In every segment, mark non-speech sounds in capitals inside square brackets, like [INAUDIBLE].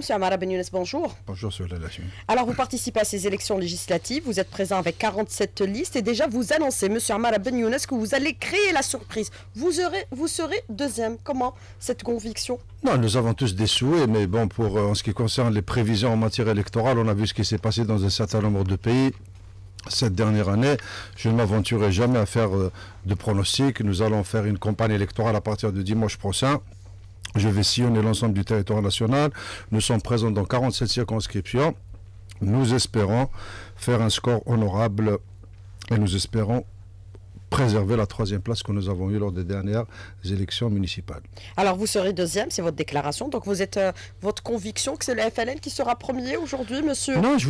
Monsieur Amara Younes, bonjour. Bonjour, la Lachine. Alors, vous participez à ces élections législatives, vous êtes présent avec 47 listes et déjà vous annoncez, Monsieur Amara Younes, que vous allez créer la surprise. Vous, aurez, vous serez deuxième. Comment cette conviction Non, nous avons tous des souhaits, mais bon, pour euh, en ce qui concerne les prévisions en matière électorale, on a vu ce qui s'est passé dans un certain nombre de pays cette dernière année, je ne m'aventurerai jamais à faire euh, de pronostics. Nous allons faire une campagne électorale à partir de dimanche prochain. Je vais sillonner l'ensemble du territoire national. Nous sommes présents dans 47 circonscriptions. Nous espérons faire un score honorable et nous espérons préserver la troisième place que nous avons eue lors des dernières élections municipales. Alors vous serez deuxième, c'est votre déclaration. Donc vous êtes euh, votre conviction que c'est le FLN qui sera premier aujourd'hui, monsieur Non, je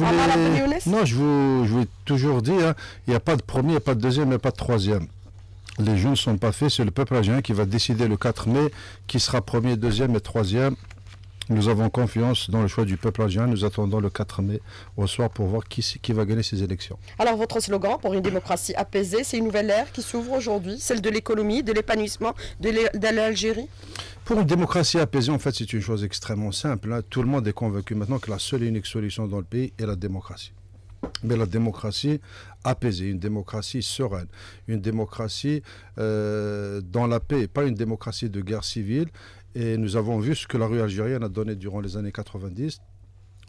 je vous, toujours dit, hein, il n'y a pas de premier, pas de deuxième, et pas de troisième les jeux ne sont pas faits. C'est le peuple algérien qui va décider le 4 mai qui sera premier, deuxième et troisième. Nous avons confiance dans le choix du peuple algérien. Nous attendons le 4 mai au soir pour voir qui, va gagner ces élections. Alors, votre slogan pour une démocratie apaisée, c'est une nouvelle ère qui s'ouvre aujourd'hui, celle de l'économie, de l'épanouissement de l'Algérie Pour une démocratie apaisée, en fait, c'est une chose extrêmement simple. Hein. Tout le monde est convaincu maintenant que la seule et unique solution dans le pays est la démocratie mais la démocratie apaisée, une démocratie sereine, une démocratie euh, dans la paix, pas une démocratie de guerre civile. Et nous avons vu ce que la rue algérienne a donné durant les années 90.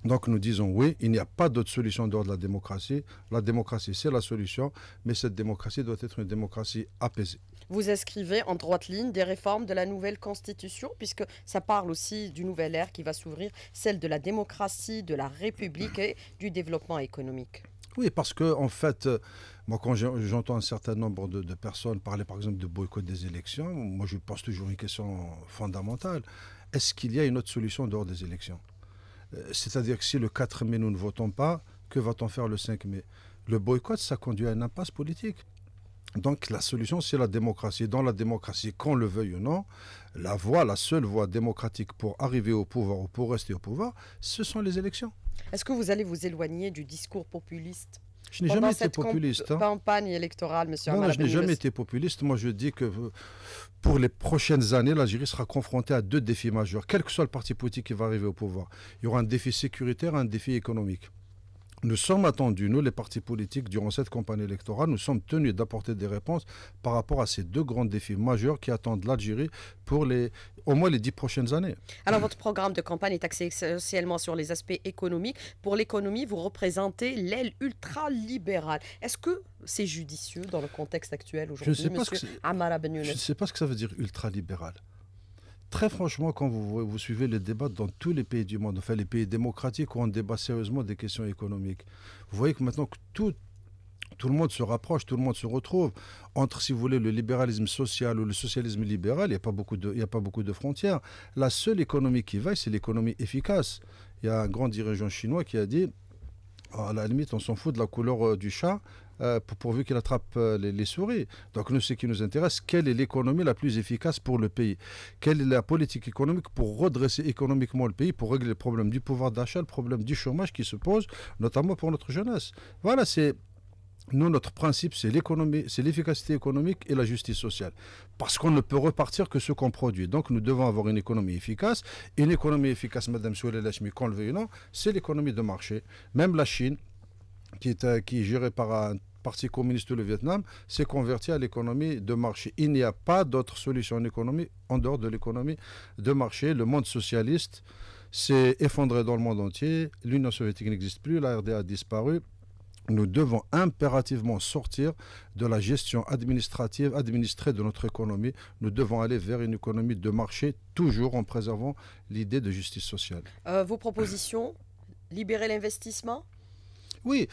Donc nous disons oui, il n'y a pas d'autre solution dehors de la démocratie. La démocratie, c'est la solution, mais cette démocratie doit être une démocratie apaisée vous inscrivez en droite ligne des réformes de la nouvelle Constitution, puisque ça parle aussi du nouvel ère qui va s'ouvrir, celle de la démocratie, de la République et du développement économique. Oui, parce que en fait, euh, moi quand j'entends un certain nombre de, personnes parler par exemple de boycott des élections, moi je pense toujours une question fondamentale. Est-ce qu'il y a une autre solution dehors des élections euh, C'est-à-dire que si le 4 mai nous ne votons pas, que va-t-on faire le 5 mai Le boycott, ça conduit à une impasse politique. Donc la solution, c'est la démocratie. Dans la démocratie, qu'on le veuille ou non, la voie, la seule voie démocratique pour arriver au pouvoir ou pour rester au pouvoir, ce sont les élections. Est-ce que vous allez vous éloigner du discours populiste je n'ai jamais été populiste. Hein. Campagne électorale, monsieur. je n'ai jamais été populiste. Moi, je dis que euh, pour les prochaines années, l'Algérie sera confrontée à deux défis majeurs, quel que soit le parti politique qui va arriver au pouvoir. Il y aura un défi sécuritaire, un défi économique. Nous sommes attendus, nous les partis politiques, durant cette campagne électorale, nous sommes tenus d'apporter des réponses par rapport à ces deux grands défis majeurs qui attendent l'Algérie pour les, au moins les dix prochaines années. Alors votre programme de campagne est axé essentiellement sur les aspects économiques. Pour l'économie, vous représentez l'aile ultralibérale. Est-ce que c'est judicieux dans le contexte actuel aujourd'hui, Monsieur ben Je ne sais pas ce que ça veut dire ultralibéral très franchement, quand vous, vous, suivez les débats dans tous les pays du monde, enfin les pays démocratiques où on débat sérieusement des questions économiques, vous voyez que maintenant que tout, le monde se rapproche, tout le monde se retrouve entre, si vous voulez, le libéralisme social ou le socialisme libéral, il n'y a, pas beaucoup de, a pas beaucoup de frontières. La seule économie qui vaille, c'est l'économie efficace. Il y a un grand dirigeant chinois qui a dit, à la limite, on s'en fout de la couleur euh, du chat, euh, pourvu qu'il attrape euh, les, souris. Donc nous, ce qui nous intéresse, quelle est l'économie la plus efficace pour le pays Quelle est la politique économique pour redresser économiquement le pays, pour régler le problème du pouvoir d'achat, le problème du chômage qui se pose, notamment pour notre jeunesse Voilà, c'est... Nous, notre principe, c'est l'économie, c'est l'efficacité économique et la justice sociale. Parce qu'on ne peut repartir que ce qu'on produit. Donc, nous devons avoir une économie efficace. une économie efficace, Madame Souley Lachmi, qu'on le veuille ou non, c'est l'économie de marché. Même la Chine, qui est, euh, qui est gérée par un Parti communiste du Vietnam s'est converti à l'économie de marché. Il n'y a pas d'autre solution en économie en dehors de l'économie de marché. Le monde socialiste s'est effondré dans le monde entier. L'Union soviétique n'existe plus, la RDA a disparu. Nous devons impérativement sortir de la gestion administrative administrée de notre économie. Nous devons aller vers une économie de marché, toujours en préservant l'idée de justice sociale. Euh, vos propositions Libérer l'investissement Oui.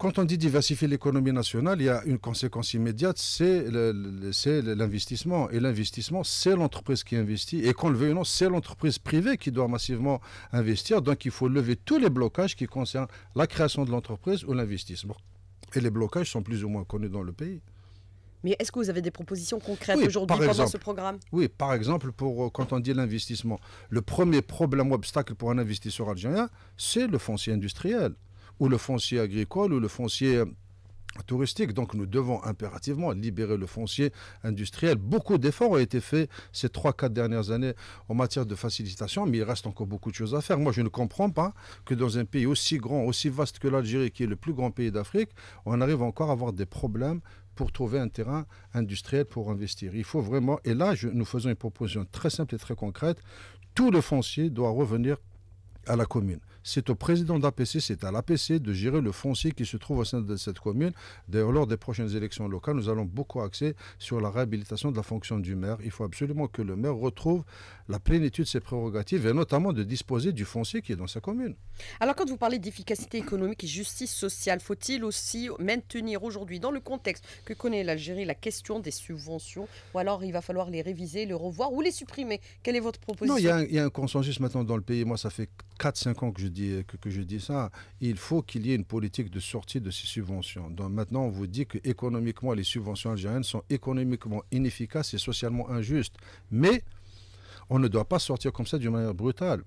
Quand on dit diversifier l'économie nationale, il y a une conséquence immédiate, c'est l'investissement. Et l'investissement, c'est l'entreprise qui investit. Et qu'on le veuille ou non, c'est l'entreprise privée qui doit massivement investir. Donc il faut lever tous les blocages qui concernent la création de l'entreprise ou l'investissement. Et les blocages sont plus ou moins connus dans le pays. Mais est-ce que vous avez des propositions concrètes aujourd'hui pendant ce programme Oui, par exemple, pour, euh, quand on dit l'investissement, le premier problème ou obstacle pour un investisseur algérien, c'est le foncier industriel ou le foncier agricole ou le foncier euh, touristique. Donc nous devons impérativement libérer le foncier industriel. Beaucoup d'efforts ont été faits ces 3-4 dernières années en matière de facilitation, mais il reste encore beaucoup de choses à faire. Moi, je ne comprends pas que dans un pays aussi grand, aussi vaste que l'Algérie, qui est le plus grand pays d'Afrique, on arrive encore à avoir des problèmes pour trouver un terrain industriel pour investir. Il faut vraiment, et là, nous faisons une proposition très simple et très concrète, tout le foncier doit revenir à la commune c'est au président d'APC, c'est à l'APC de gérer le foncier qui se trouve au sein de cette commune. D'ailleurs, lors des prochaines élections locales, nous allons beaucoup axer sur la réhabilitation de la fonction du maire. Il faut absolument que le maire retrouve la plénitude de ses prérogatives et notamment de disposer du foncier qui est dans sa commune. Alors, quand vous parlez d'efficacité économique et justice sociale, faut-il aussi maintenir aujourd'hui, dans le contexte que connaît l'Algérie, la question des subventions ou alors il va falloir les réviser, les revoir ou les supprimer Quelle est votre proposition Non, il y, a un, consensus maintenant dans le pays. Moi, ça fait 4-5 ans que je dis, que, je dis ça, il faut qu'il y ait une politique de sortie de ces subventions. Donc maintenant, on vous dit que économiquement, les subventions algériennes sont économiquement inefficaces et socialement injustes. Mais on ne doit pas sortir comme ça d'une manière brutale.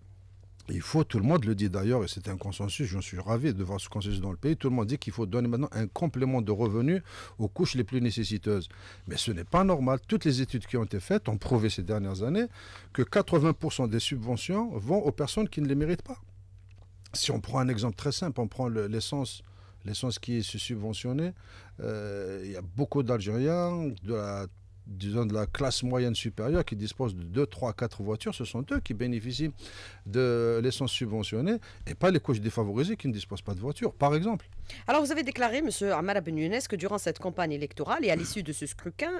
Il faut, tout le monde le dit d'ailleurs, et c'est un consensus, je suis ravi de voir ce consensus dans le pays, tout le monde dit qu'il faut donner maintenant un complément de revenus aux couches les plus nécessiteuses. Mais ce n'est pas normal. Toutes les études qui ont été faites ont prouvé ces dernières années que 80% des subventions vont aux personnes qui ne les méritent pas. Si on prend un exemple très simple, on prend l'essence. l'essence qui est subventionnée, euh, il y a beaucoup d'Algériens, de la de la classe moyenne supérieure qui disposent de 2, 3, 4 voitures, ce sont eux qui bénéficient de l'essence subventionnée et pas les couches défavorisées qui ne disposent pas de voitures. par exemple. Alors, vous avez déclaré, M. Amara Ben que durant cette campagne électorale et à l'issue de ce scrutin,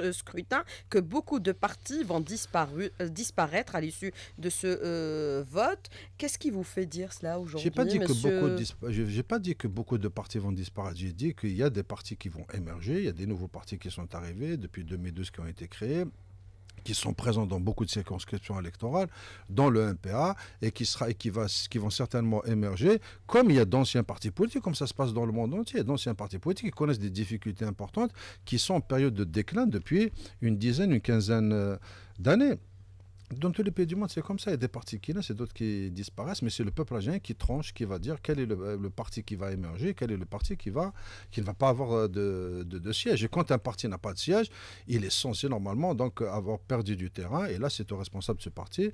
euh, que beaucoup de partis vont euh, disparaître à l'issue de ce euh, vote. Qu'est-ce qui vous fait dire cela aujourd'hui J'ai pas dit que pas dit que beaucoup de partis vont disparaître. J'ai dit qu'il y a des partis qui vont émerger, il y a des nouveaux partis qui sont arrivés depuis 2012 qui ont été créés qui sont présents dans beaucoup de circonscriptions électorales, dans le MPA, et qui, vont certainement émerger, comme il y a d'anciens partis politiques, comme ça se passe dans le monde entier, d'anciens partis politiques qui connaissent des difficultés importantes, qui sont en période de déclin depuis une dizaine, une quinzaine euh, d'années. Dans tous les pays du monde, c'est comme ça. Il y a des partis qui naissent et d'autres qui disparaissent, mais c'est le peuple algérien qui tranche, qui va dire quel est euh, le, parti qui va émerger, quel est le parti qui, va, ne va pas avoir euh, de, siège. Et quand un parti n'a pas de siège, il est censé normalement donc avoir perdu du terrain. Et là, c'est au responsable de ce parti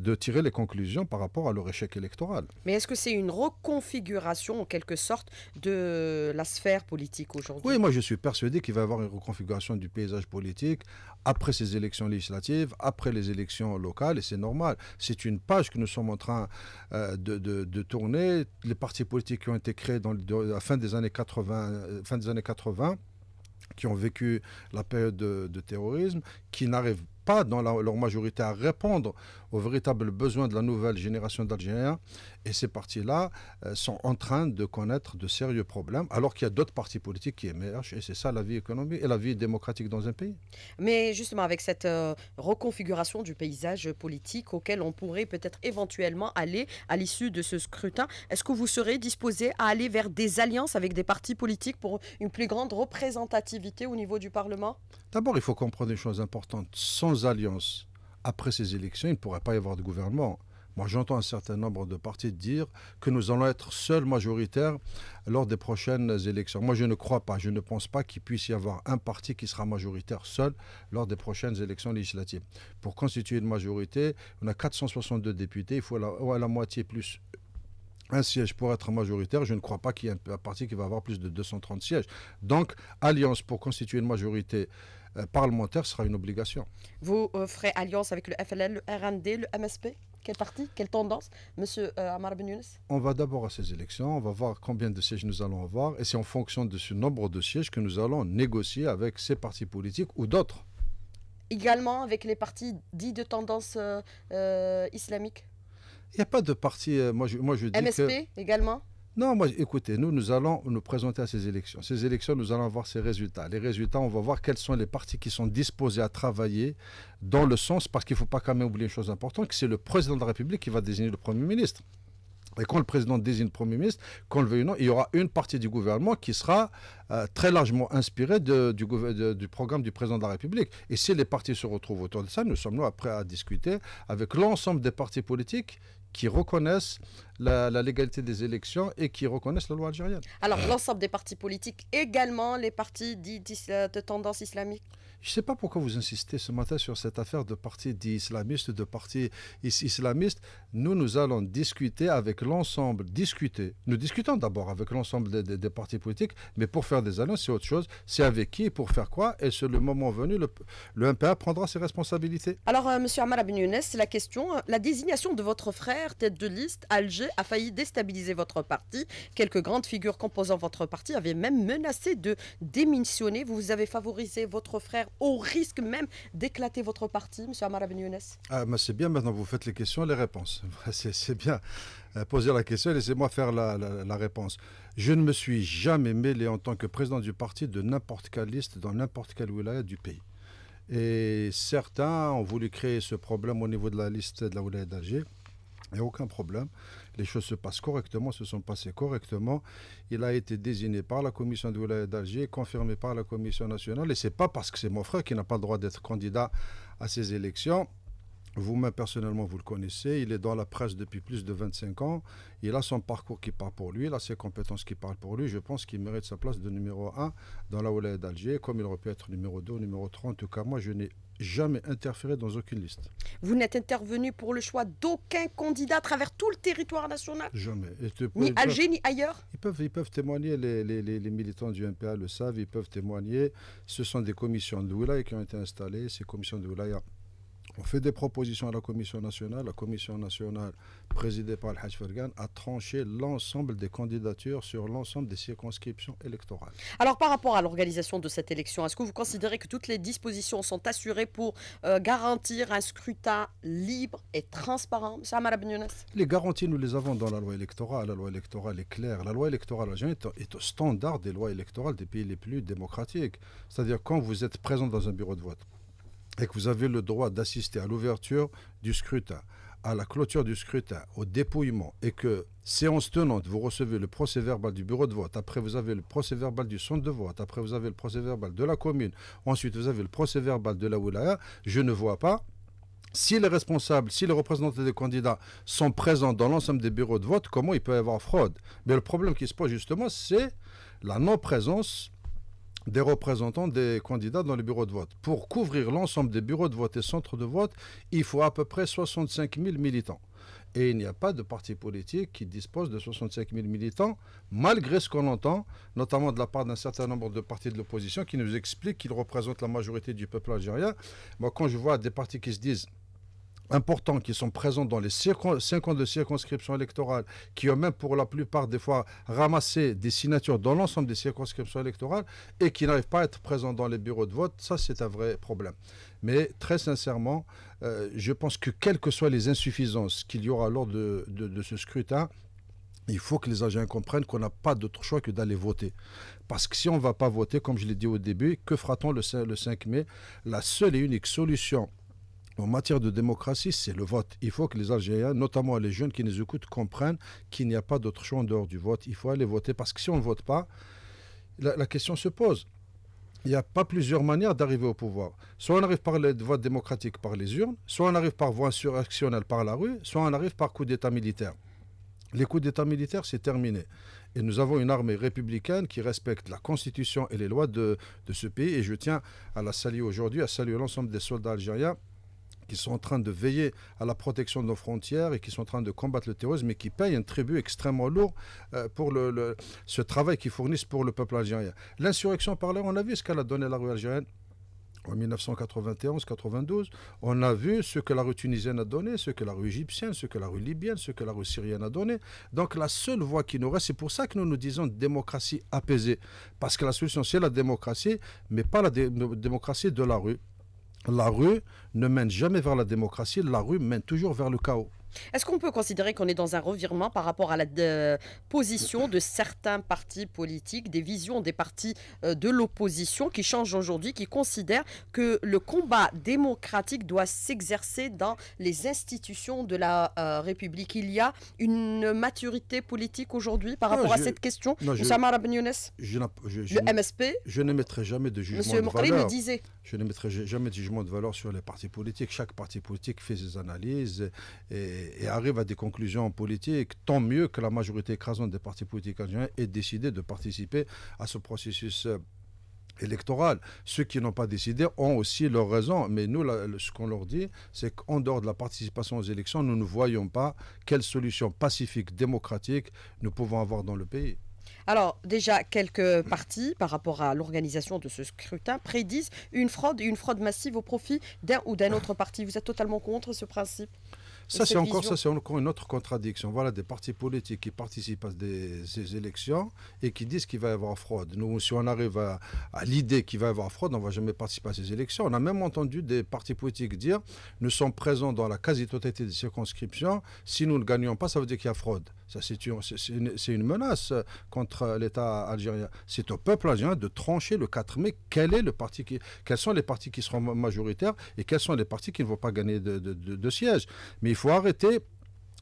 de tirer les conclusions par rapport à leur échec électoral. Mais est-ce que c'est une reconfiguration en quelque sorte de la sphère politique aujourd'hui Oui, moi je suis persuadé qu'il va y avoir une reconfiguration du paysage politique après ces élections législatives, après les élections local et c'est normal. C'est une page que nous sommes en train euh, de, tourner. Les partis politiques qui ont été créés dans, à la fin des années 80, euh, fin des années 80 qui ont vécu la période de, de terrorisme, qui n'arrivent pas dans leur majorité à répondre aux véritables besoins de la nouvelle génération d'Algériens. Et ces partis-là euh, sont en train de connaître de sérieux problèmes, alors qu'il y a d'autres partis politiques qui émergent. Et c'est ça la vie économique et la vie démocratique dans un pays. Mais justement, avec cette euh, reconfiguration du paysage politique auquel on pourrait peut-être éventuellement aller à l'issue de ce scrutin, est-ce que vous serez disposé à aller vers des alliances avec des partis politiques pour une plus grande représentativité au niveau du Parlement D'abord, il faut comprendre une chose importante. Sans alliance, après ces élections, il ne pourrait pas y avoir de gouvernement. Moi, j'entends un certain nombre de partis dire que nous allons être seuls majoritaires lors des prochaines élections. Moi, je ne crois pas, je ne pense pas qu'il puisse y avoir un parti qui sera majoritaire seul lors des prochaines élections législatives. Pour constituer une majorité, on a 462 députés, il faut la, la moitié plus un siège pour être majoritaire, je ne crois pas qu'il y ait un parti qui va avoir plus de 230 sièges. Donc, alliance pour constituer une majorité euh, parlementaire sera une obligation. Vous euh, ferez alliance avec le FLN, le RND, le MSP quel parti, quelle tendance, Monsieur euh, Amar Ben Younes On va d'abord à ces élections, on va voir combien de sièges nous allons avoir, et c'est en fonction de ce nombre de sièges que nous allons négocier avec ces partis politiques ou d'autres. Également avec les partis dits de tendance islamique il n'y a pas de parti. Euh, moi, je, moi, je dis MSP également non, moi, écoutez, nous, nous allons nous présenter à ces élections. Ces élections, nous allons voir ces résultats. Les résultats, on va voir quels sont les partis qui sont disposés à travailler dans le sens, parce qu'il ne faut pas quand même oublier une chose importante, que c'est le président de la République qui va désigner le Premier ministre. Et quand le président désigne le Premier ministre, qu'on le veuille non, il y aura une partie du gouvernement qui sera euh, très largement inspirée du, programme du président de la République. Et si les partis se retrouvent autour de ça, nous sommes là prêts à discuter avec l'ensemble des partis politiques qui reconnaissent la, légalité des élections et qui reconnaissent la loi algérienne. Alors l'ensemble des partis politiques, également les partis euh, de tendance islamique je ne sais pas pourquoi vous insistez ce matin sur cette affaire de parti d'islamistes, de parti islamiste. Nous, nous allons discuter avec l'ensemble, discuter. Nous discutons d'abord avec l'ensemble des, des, partis politiques, mais pour faire des annonces, c'est autre chose. C'est avec qui, pour faire quoi, et c'est le moment venu, le, le, MPA prendra ses responsabilités. Alors, M. Euh, monsieur Amar Younes, la question, la désignation de votre frère, tête de liste, Alger, a failli déstabiliser votre parti. Quelques grandes figures composant votre parti avaient même menacé de démissionner. Vous avez favorisé votre frère au risque même d'éclater votre parti, Monsieur Amar ah, C'est bien, maintenant vous faites les questions et les réponses. [LAUGHS] C'est bien euh, poser la question et laissez-moi faire la, réponse. Je ne me suis jamais mêlé en tant que président du parti de n'importe quelle liste dans n'importe quelle wilaya du pays. Et certains ont voulu créer ce problème au niveau de la liste de la wilaya d'Alger. Il n'y a aucun problème. Les choses se passent correctement, se sont passées correctement. Il a été désigné par la commission de d'Alger, confirmé par la commission nationale. Et c'est pas parce que c'est mon frère qui n'a pas le droit d'être candidat à ces élections. Vous-même, personnellement, vous le connaissez. Il est dans la presse depuis plus de 25 ans. Il a son parcours qui parle pour lui, il a ses compétences qui parlent pour lui. Je pense qu'il mérite sa place de numéro 1 dans la Oulaye d'Alger, comme il aurait pu être numéro 2 numéro 3. En tout cas, moi, je n'ai jamais interféré dans aucune liste. Vous n'êtes intervenu pour le choix d'aucun candidat à travers tout le territoire national Jamais. ni Alger, ni ailleurs ils peuvent, ils peuvent témoigner, les, militants du MPA le savent, ils peuvent témoigner. Ce sont des commissions de Wilaya qui ont été installées. Ces commissions de Wilaya on fait des propositions à la Commission nationale. La Commission nationale, présidée par le Hajj Fergan, a tranché l'ensemble des candidatures sur l'ensemble des circonscriptions électorales. Alors, par rapport à l'organisation de cette élection, est-ce que vous considérez que toutes les dispositions sont assurées pour euh, garantir un scrutin libre et transparent Les garanties, nous les avons dans la loi électorale. La loi électorale est claire. La loi électorale est, est au standard des lois électorales des pays les plus démocratiques. C'est-à-dire, quand vous êtes présent dans un bureau de vote, et que vous avez le droit d'assister à l'ouverture du scrutin, à la clôture du scrutin, au dépouillement, et que, séance tenante, vous recevez le procès verbal du bureau de vote, après vous avez le procès verbal du centre de vote, après vous avez le procès verbal de la commune, ensuite vous avez le procès verbal de la wilaya, je ne vois pas si les responsables, si les représentants des candidats sont présents dans l'ensemble des bureaux de vote, comment il peut y avoir fraude Mais le problème qui se pose justement, c'est la non-présence des représentants des candidats dans les bureaux de vote. Pour couvrir l'ensemble des bureaux de vote et centres de vote, il faut à peu près 65 000 militants. Et il n'y a pas de parti politique qui dispose de 65 000 militants, malgré ce qu'on entend, notamment de la part d'un certain nombre de partis de l'opposition qui nous expliquent qu'ils représentent la majorité du peuple algérien. Moi, quand je vois des partis qui se disent importants qui sont présents dans les 50 de circonscriptions électorales, qui ont même pour la plupart des fois ramassé des signatures dans l'ensemble des circonscriptions électorales et qui n'arrivent pas à être présents dans les bureaux de vote, ça c'est un vrai problème. Mais très sincèrement, euh, je pense que quelles que soient les insuffisances qu'il y aura lors de, ce scrutin, il faut que les agents comprennent qu'on n'a pas d'autre choix que d'aller voter. Parce que si on ne va pas voter, comme je l'ai dit au début, que fera-t-on le 5 mai La seule et unique solution en matière de démocratie, c'est le vote. Il faut que les Algériens, notamment les jeunes qui nous écoutent, comprennent qu'il n'y a pas d'autre choix en dehors du vote. Il faut aller voter parce que si on ne vote pas, la, question se pose. Il n'y a pas plusieurs manières d'arriver au pouvoir. Soit on arrive par les vote démocratique, par les urnes, soit on arrive par voie insurrectionnelle, par la rue, soit on arrive par coup d'État militaire. Les coups d'État militaire, c'est terminé. Et nous avons une armée républicaine qui respecte la Constitution et les lois de ce pays. Et je tiens à la saluer aujourd'hui, à saluer l'ensemble des soldats algériens qui sont en train de veiller à la protection de nos frontières et qui sont en train de combattre le terrorisme et qui payent un tribut extrêmement lourd euh, pour le, ce travail qu'ils fournissent pour le peuple algérien. L'insurrection par là, on a vu ce qu'elle a donné la rue algérienne en 1991-92, on a vu ce que la rue tunisienne a donné, ce que la rue égyptienne, ce que la rue libyenne, ce que la rue syrienne a donné. Donc la seule voie qui nous reste, c'est pour ça que nous nous disons démocratie apaisée. Parce que la solution, c'est la démocratie, mais pas la démocratie de la rue la rue ne mène jamais vers la démocratie, la rue mène toujours vers le chaos. Est-ce qu'on peut considérer qu'on est dans un revirement par rapport à la euh, position de certains partis politiques, des visions des partis euh, de l'opposition qui changent aujourd'hui, qui considèrent que le combat démocratique doit s'exercer dans les institutions de la euh, République Il y a une maturité politique aujourd'hui par rapport à cette question je, le MSP Je n'émettrai jamais de jugement Monsieur le disait je ne mettrai jamais de jugement de valeur sur les partis politiques. Chaque parti politique fait ses analyses et, arrive à des conclusions politiques. Tant mieux que la majorité écrasante des partis politiques algériens ait décidé de participer à ce processus euh, électoral. Ceux qui n'ont pas décidé ont aussi leurs raisons, mais nous, ce qu'on leur dit, c'est qu'en dehors de la participation aux élections, nous ne voyons pas quelle solution pacifique, démocratique nous pouvons avoir dans le pays. Alors, déjà, quelques partis, par rapport à l'organisation de ce scrutin, prédisent une fraude, une fraude massive au profit d'un ou d'un autre parti. Vous êtes totalement contre ce principe ça, c'est encore, ça, c'est encore une autre contradiction. Voilà des partis politiques qui participent à ces élections et qui disent qu'il va y avoir fraude. Nous, si on arrive à, à l'idée qu'il va y avoir fraude, on ne va jamais participer à ces élections. On a même entendu des partis politiques dire nous sommes présents dans la quasi-totalité des circonscriptions. Si nous ne gagnons pas, ça veut dire qu'il y a fraude c'est une, menace euh, contre euh, l'État algérien. C'est au peuple algérien de trancher le 4 mai quel est le parti quels sont les partis qui seront majoritaires et quels sont les partis qui ne vont pas gagner de, siège. sièges. Mais il faut arrêter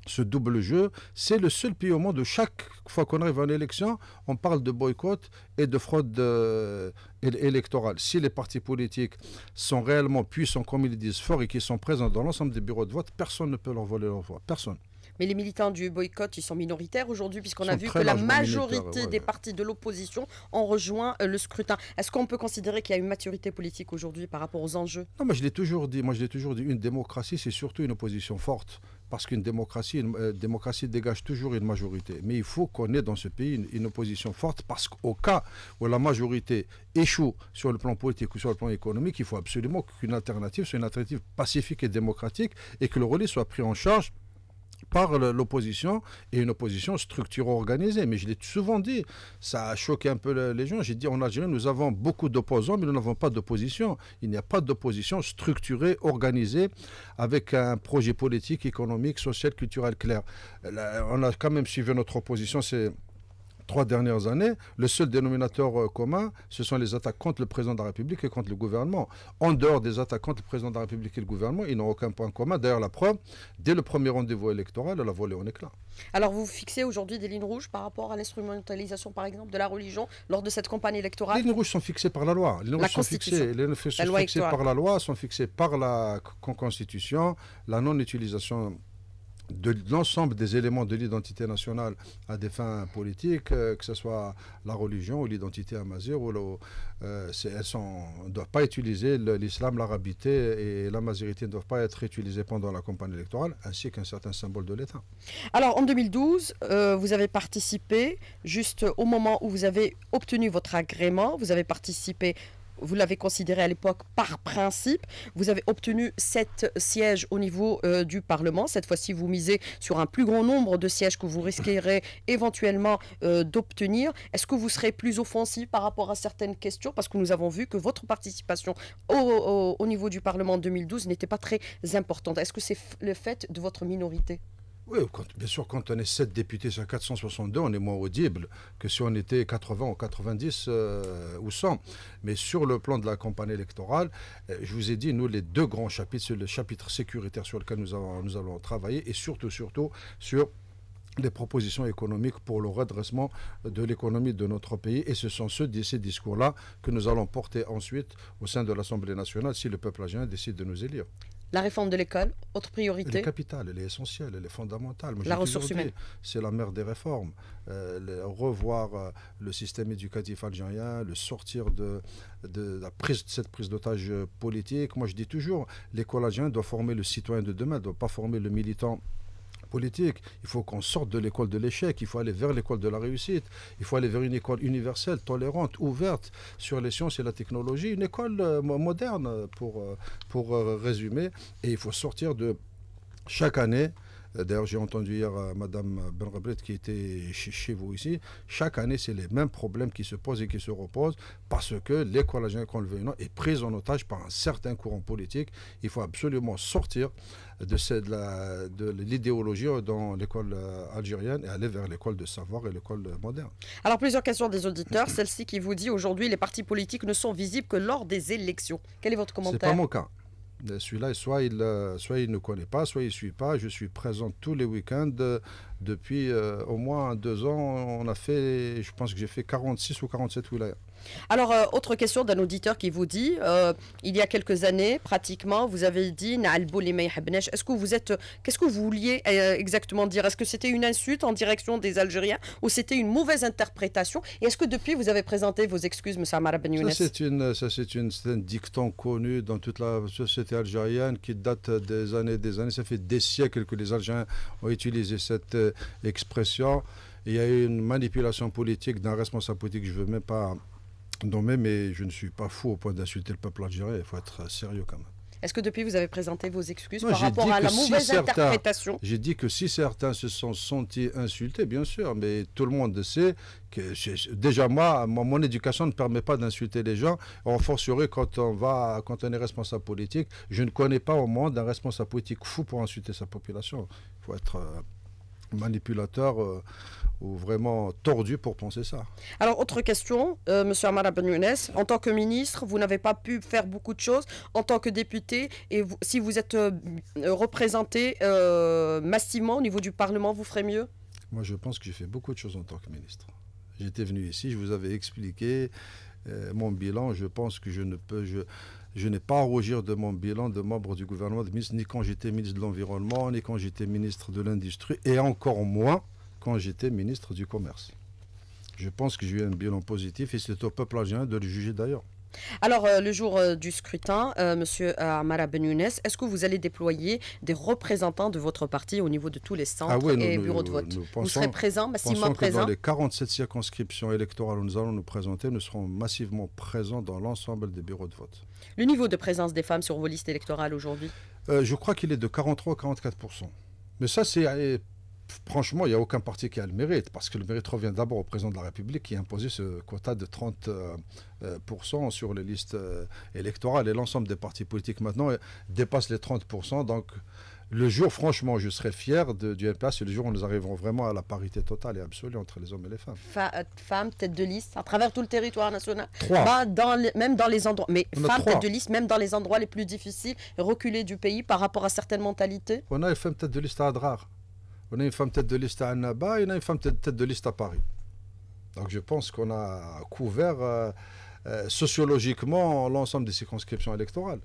ce double jeu. C'est le seul pays au monde où chaque fois qu'on arrive à une élection, on parle de boycott et de fraude euh, électorale. Si les partis politiques sont réellement puissants, comme ils disent, forts et qui sont présents dans l'ensemble des bureaux de vote, personne ne peut leur voler leur voix. Personne. Mais les militants du boycott, ils sont minoritaires aujourd'hui, puisqu'on a vu que la majorité des partis de l'opposition ont rejoint euh, le scrutin. Est-ce qu'on peut considérer qu'il y a une maturité politique aujourd'hui par rapport aux enjeux Non, mais je l'ai toujours dit. Moi, je l'ai toujours dit. Une démocratie, c'est surtout une opposition forte parce qu'une démocratie, une, euh, démocratie dégage toujours une majorité. Mais il faut qu'on ait dans ce pays une, une opposition forte, parce qu'au cas où la majorité échoue sur le plan politique ou sur le plan économique, il faut absolument qu'une alternative soit une alternative pacifique et démocratique et que le relais soit pris en charge par l'opposition et une opposition structurée organisée. Mais je l'ai souvent dit, ça a choqué un peu les gens. J'ai dit en Algérie, nous avons beaucoup d'opposants, mais nous n'avons pas d'opposition. Il n'y a pas d'opposition structurée, organisée, avec un projet politique, économique, social, culturel clair. on a quand même suivi notre opposition, c'est trois dernières années, le seul dénominateur euh, commun, ce sont les attaques contre le président de la République et contre le gouvernement. En dehors des attaques contre le président de la République et le gouvernement, ils n'ont aucun point commun. D'ailleurs, la preuve, dès le premier rendez-vous électoral, elle a volé en éclat. Alors, vous fixez aujourd'hui des lignes rouges par rapport à l'instrumentalisation, par exemple, de la religion lors de cette campagne électorale Les lignes rouges sont fixées par la loi. Les lignes la sont fixées, fixées par la loi, sont fixées par la Constitution, la non-utilisation de l'ensemble des éléments de l'identité nationale à des fins politiques, euh, que ce soit la religion ou l'identité amazigh, ou euh, elles ne doivent pas utiliser l'islam, l'arabité et la ne doivent pas être utilisées pendant la campagne électorale, ainsi qu'un certain symbole de l'État. Alors en 2012, euh, vous avez participé, juste au moment où vous avez obtenu votre agrément, vous avez participé vous l'avez considéré à l'époque par principe. Vous avez obtenu sept sièges au niveau euh, du Parlement. Cette fois-ci, vous misez sur un plus grand nombre de sièges que vous risquerez éventuellement euh, d'obtenir. Est-ce que vous serez plus offensif par rapport à certaines questions Parce que nous avons vu que votre participation au, au niveau du Parlement en 2012 n'était pas très importante. Est-ce que c'est le fait de votre minorité oui, bien sûr, quand on est 7 députés sur 462, on est moins audible que si on était 80 ou 90 euh, ou 100. Mais sur le plan de la campagne électorale, euh, je vous ai dit, nous, les deux grands chapitres, c'est le chapitre sécuritaire sur lequel nous, avons, nous allons travailler et surtout, surtout, sur les propositions économiques pour le redressement de l'économie de notre pays. Et ce sont ceux ces discours-là que nous allons porter ensuite au sein de l'Assemblée nationale si le peuple algérien décide de nous élire. La réforme de l'école, autre priorité. Elle est capitale, elle est essentielle, elle est fondamentale. la ressource humaine. C'est la mère des réformes. Euh, revoir euh, le système éducatif algérien, le sortir de, cette prise d'otage euh, politique. Moi, je dis toujours, l'école algérienne doit former le citoyen de demain, ne doit pas former le militant politique, il faut qu'on sorte de l'école de l'échec, il faut aller vers l'école de la réussite, il faut aller vers une école universelle, tolérante, ouverte sur les sciences et la technologie, une école euh, moderne pour, euh, pour euh, résumer. Et il faut sortir de chaque année euh, d'ailleurs, j'ai entendu hier euh, Madame Ben qui était chez vous ici. Chaque année, c'est les mêmes problèmes qui se posent et qui se reposent parce que l'école qu'on le veut est prise en otage par un certain courant politique. Il faut absolument sortir de, cette, de l'idéologie euh, dans l'école algérienne et aller vers l'école de savoir et l'école moderne. Alors, plusieurs questions des auditeurs. Celle-ci qui vous dit aujourd'hui, les partis politiques ne sont visibles que lors des élections. Quel est votre commentaire C'est mon cas. Ben, celui-là, soit il, euh, soit il ne connaît pas, soit il ne suit pas. Je suis présent tous les week-ends. Depuis euh, au moins deux ans, on a fait, je pense que j'ai fait 46 ou 47 wilayas. Alors, euh, autre question d'un auditeur qui vous dit, euh, il y a quelques années, pratiquement, vous avez dit, est-ce que vous êtes, qu'est-ce que vous vouliez euh, exactement dire Est-ce que c'était une insulte en direction des Algériens ou c'était une mauvaise interprétation Et est-ce que depuis, vous avez présenté vos excuses, M. Amara Ben Ça, c'est, une, ça, c'est, une, c'est un dicton connu dans toute la société algérienne qui date des années, des années. Ça fait des siècles que les Algériens ont utilisé cette expression. Il y a eu une manipulation politique d'un responsable politique, je ne veux même pas non, mais, je ne suis pas fou au point d'insulter le peuple algérien. Il faut être sérieux quand même. Est-ce que depuis vous avez présenté vos excuses par rapport à la mauvaise interprétation J'ai dit que si certains se sont sentis insultés, bien sûr, mais tout le monde sait que déjà moi, mon, éducation ne permet pas d'insulter les gens. En fortiori, quand on va, quand on est responsable politique, je ne connais pas au monde un responsable politique fou pour insulter sa population. Il faut être euh, manipulateur euh, ou vraiment tordu pour penser ça. Alors, autre question, M. Euh, Monsieur Amara Ben en tant que ministre, vous n'avez pas pu faire beaucoup de choses. En tant que député, et si vous êtes euh, représenté massivement au niveau du Parlement, vous ferez mieux Moi, je pense que j'ai fait beaucoup de choses en tant que ministre. J'étais venu ici, je vous avais expliqué euh, mon bilan, je pense que je ne peux... Je, n'ai pas à rougir de mon bilan de membre du gouvernement de ministre, ni quand j'étais ministre de l'Environnement, ni quand j'étais ministre de l'Industrie, et encore moins quand j'étais ministre du Commerce. Je pense que j'ai eu un bilan positif et c'est au peuple algérien de le juger d'ailleurs. Alors, euh, le jour euh, du scrutin, euh, Monsieur Amara Benunes, est-ce que vous allez déployer des représentants de votre parti au niveau de tous les centres ah et bureaux de vote pensons, Vous serez présents massivement que Dans les 47 circonscriptions électorales où nous allons nous présenter, nous serons massivement présents dans l'ensemble des bureaux de vote. Le niveau de présence des femmes sur vos listes électorales aujourd'hui Je crois qu'il est de 43 à 44 mais ça, c'est franchement, il n'y a aucun parti qui a le mérite, parce que le mérite revient d'abord au président de la République qui a imposé ce quota de 30% euh, euh, sur les listes euh, électorales. Et l'ensemble des partis politiques maintenant dépasse les 30%. Donc, le jour, franchement, je serais fier de, du MPA, c'est le jour où nous arriverons vraiment à la parité totale et absolue entre les hommes et les femmes. femmes, tête de liste, à travers tout le territoire national. Trois. Bah, même dans les endroits. Mais tête de liste, même dans les endroits les plus difficiles, reculés du pays par rapport à certaines mentalités. On a femmes tête de liste à Adrar. On a une femme tête de liste à Annaba et on a une femme tête de liste à Paris. Donc je pense qu'on a couvert euh, euh, sociologiquement l'ensemble des circonscriptions électorales.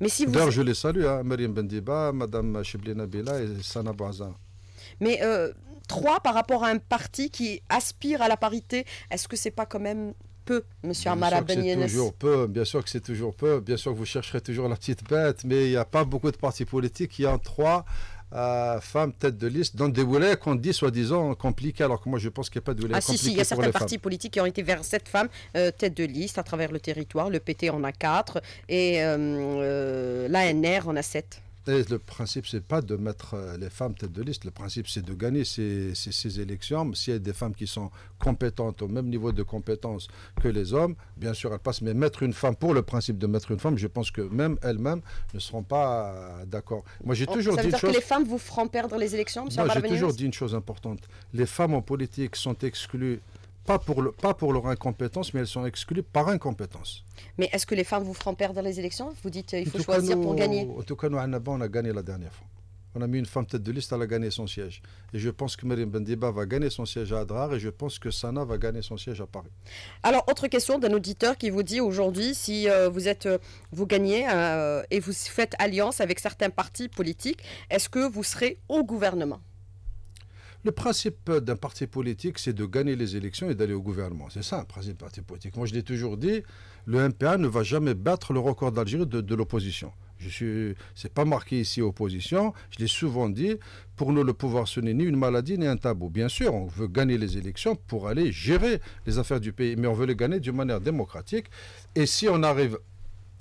D'ailleurs, je les salue, hein, Marie-Mbendiba, Bendiba, Madame Chiblina et Sana Bouazan. Mais euh, trois par rapport à un parti qui aspire à la parité, est-ce que c'est pas quand même peu, Monsieur Amara C'est toujours peu, bien sûr que c'est toujours peu, bien sûr que vous chercherez toujours la petite bête, mais il n'y a pas beaucoup de partis politiques qui en trois euh, femmes tête de liste dans des volets qu'on dit soi-disant compliqués, alors que moi je pense qu'il n'y a pas de volet ah, si, il y a certains partis politiques qui ont été vers cette femme, euh, tête de liste à travers le territoire. Le PT en a quatre et euh, euh, l'ANR en a sept le principe, c'est pas de mettre euh, les femmes tête de liste. Le principe, c'est de gagner ces, ces, ces élections. S'il y a des femmes qui sont compétentes, au même niveau de compétence que les hommes, bien sûr, elles passent. Mais mettre une femme, pour le principe de mettre une femme, je pense que même elles-mêmes ne seront pas euh, d'accord. Moi, j'ai oh, toujours ça veut dit. Dire que les femmes vous feront perdre les élections, monsieur Moi, j'ai toujours dit une chose importante. Les femmes en politique sont exclues pas pour, le, pas pour leur incompétence, mais elles sont exclues par incompétence. Mais est-ce que les femmes vous feront perdre les élections Vous dites qu'il euh, faut choisir pour gagner En tout cas, nous, on a gagné la dernière fois. On a mis une femme tête de liste, elle a gagné son siège. Et je pense que Merim Bendiba va gagner son siège à Adrar et je pense que Sana va gagner son siège à Paris. Alors, autre question d'un auditeur qui vous dit aujourd'hui si euh, vous, êtes, euh, vous gagnez et vous faites alliance avec certains partis politiques, est-ce que vous serez au gouvernement le principe d'un parti politique, c'est de gagner les élections et d'aller au gouvernement. C'est ça, un principe d'un parti politique. Moi, je l'ai toujours dit, le MPA ne va jamais battre le record d'Algérie de, l'opposition. Je suis, c'est pas marqué ici opposition. Je l'ai souvent dit. Pour ne le pouvoir, ce n'est ni une maladie ni un tabou. Bien sûr, on veut gagner les élections pour aller gérer les affaires du pays, mais on veut les gagner d'une manière démocratique. Et si on arrive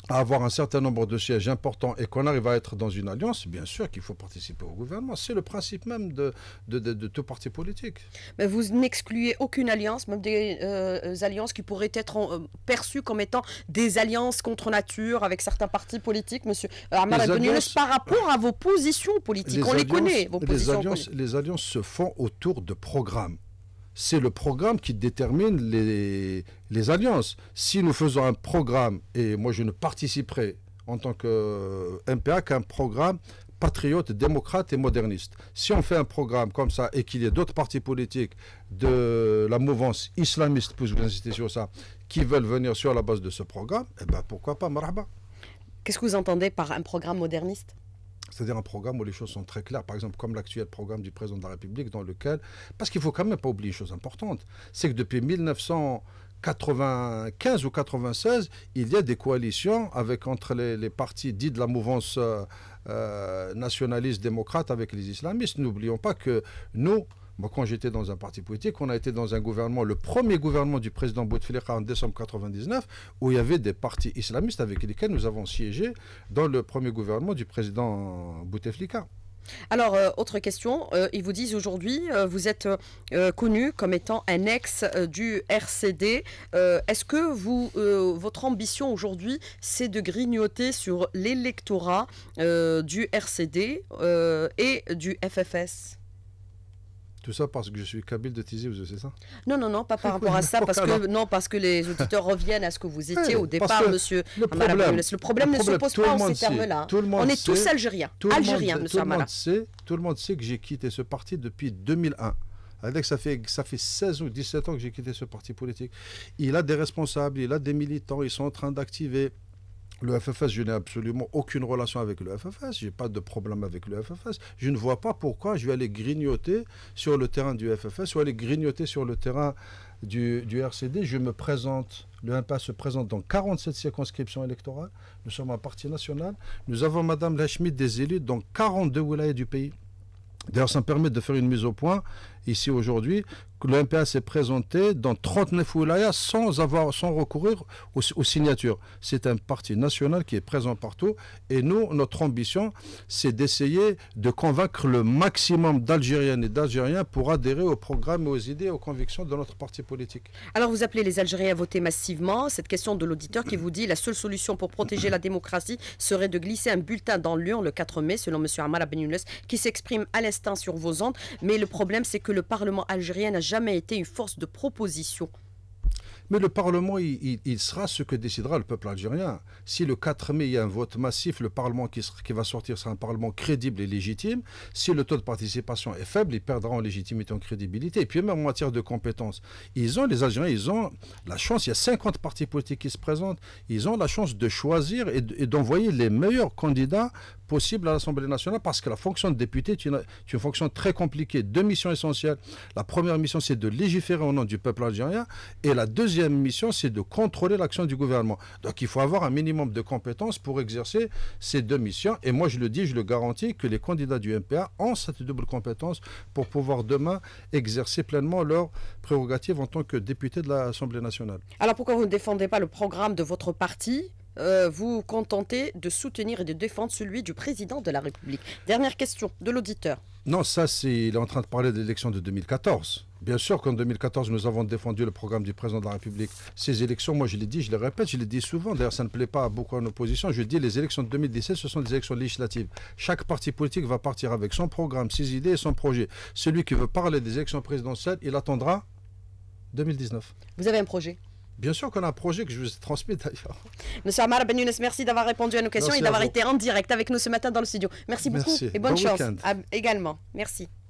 à avoir un certain nombre de sièges importants et qu'on arrive à être dans une alliance, bien sûr qu'il faut participer au gouvernement. C'est le principe même de, de, de, de, tout parti politique. Mais vous n'excluez aucune alliance, même des euh, alliances qui pourraient être euh, perçues comme étant des alliances contre nature avec certains partis politiques, monsieur Amar par rapport à vos positions politiques. On les connaît, vos Alliances, les alliances se font autour de programmes c'est le programme qui détermine les, alliances. Si nous faisons un programme, et moi je ne participerai en tant que euh, MPA qu'un programme patriote, démocrate et moderniste. Si on fait un programme comme ça et qu'il y ait d'autres partis politiques de la mouvance islamiste, je vous insistez sur ça, qui veulent venir sur la base de ce programme, eh ben, pourquoi pas Marhaba Qu'est-ce que vous entendez par un programme moderniste c'est-à-dire un programme où les choses sont très claires. Par exemple, comme l'actuel programme du président de la République, dans lequel. Parce qu'il ne faut quand même pas oublier une chose importante c'est que depuis 1995 ou 96, il y a des coalitions avec entre les, partis dits de la mouvance euh, euh, nationaliste démocrate avec les islamistes. N'oublions pas que nous, quand j'étais dans un parti politique, on a été dans un gouvernement, le premier gouvernement du président Bouteflika en décembre 99, où il y avait des partis islamistes avec lesquels nous avons siégé dans le premier gouvernement du président Bouteflika. Alors, euh, autre question, euh, ils vous disent aujourd'hui, euh, vous êtes connu comme étant un ex du RCD. Est-ce que vous, votre ambition aujourd'hui, c'est de grignoter sur l'électorat du RCD et du FFS tout ça parce que je suis kabyle de Tizi c'est ça Non, non, non, pas par ah rapport à ça, [LAUGHS] parce que, non, parce que les auditeurs reviennent à ce que vous [LAUGHS] étiez au départ, monsieur le problème, le problème, ne se pose pas en ces termes-là. On est tous algériens, tout algériens, tout monsieur tout le monde sait que j'ai quitté ce parti depuis 2001. Avec ça fait, ça fait 16 ou 17 ans que j'ai quitté ce parti politique. Il a des responsables, il a des militants, ils sont en train d'activer le FFS, je n'ai absolument aucune relation avec le FFS, Je n'ai pas de problème avec le FFS. Je ne vois pas pourquoi je vais aller grignoter sur le terrain du FFS ou aller grignoter sur le terrain du, du RCD. Je me présente, le MPA se présente dans 47 circonscriptions électorales. Nous sommes un parti national. Nous avons Madame Lachmid des élus dans 42 wilayas du pays. D'ailleurs, ça me permet de faire une mise au point ici aujourd'hui, que le s'est présenté dans 39 wilayas sans, avoir, sans recourir aux, signatures. C'est un parti national qui est présent partout. Et nous, notre ambition, c'est d'essayer de convaincre le maximum d'Algériennes et d'Algériens pour adhérer au programme, aux idées, aux convictions de notre parti politique. Alors, vous appelez les Algériens à voter massivement. Cette question de l'auditeur qui vous dit la seule solution pour protéger la démocratie serait de glisser un bulletin dans l'urne le 4 mai, selon M. Amara Ben qui s'exprime à l'instant sur vos ondes. Mais le problème, c'est que le Parlement algérien n'a jamais été une force de proposition. Mais le Parlement, il, sera ce que décidera le peuple algérien. Si le 4 mai, il y a un vote massif, le Parlement qui, va sortir sera un Parlement crédible et légitime. Si le taux de participation est faible, il perdra en légitimité, en crédibilité. Et puis même en matière de compétences, ils ont, les Algériens, ils ont la chance, il y a 50 partis politiques qui se présentent, ils ont la chance de choisir et d'envoyer les meilleurs candidats possible à l'Assemblée nationale parce que la fonction de député est une, fonction très compliquée. Deux missions essentielles. La première mission, c'est de légiférer au nom du peuple algérien et la deuxième mission, c'est de contrôler l'action du gouvernement. Donc il faut avoir un minimum de compétences pour exercer ces deux missions. Et moi, je le dis, je le garantis que les candidats du MPA ont cette double compétence pour pouvoir demain exercer pleinement leurs prérogatives en tant que député de l'Assemblée nationale. Alors pourquoi vous ne défendez pas le programme de votre parti euh, vous contentez de soutenir et de défendre celui du président de la République Dernière question de l'auditeur. Non, ça, c'est, il est en train de parler de l'élection de 2014. Bien sûr qu'en 2014, nous avons défendu le programme du président de la République. Ces élections, moi je l'ai dit, je le répète, je l'ai dit souvent, d'ailleurs ça ne plaît pas à beaucoup en opposition, je dis les élections de 2017, ce sont des élections législatives. Chaque parti politique va partir avec son programme, ses idées et son projet. Celui qui veut parler des élections présidentielles, il attendra 2019. Vous avez un projet Bien sûr qu'on a un projet que je vous ai transmis d'ailleurs. Monsieur Amara Ben merci d'avoir répondu à nos questions et d'avoir été en direct avec nous ce matin dans le studio. Merci beaucoup et bonne chance également. Merci.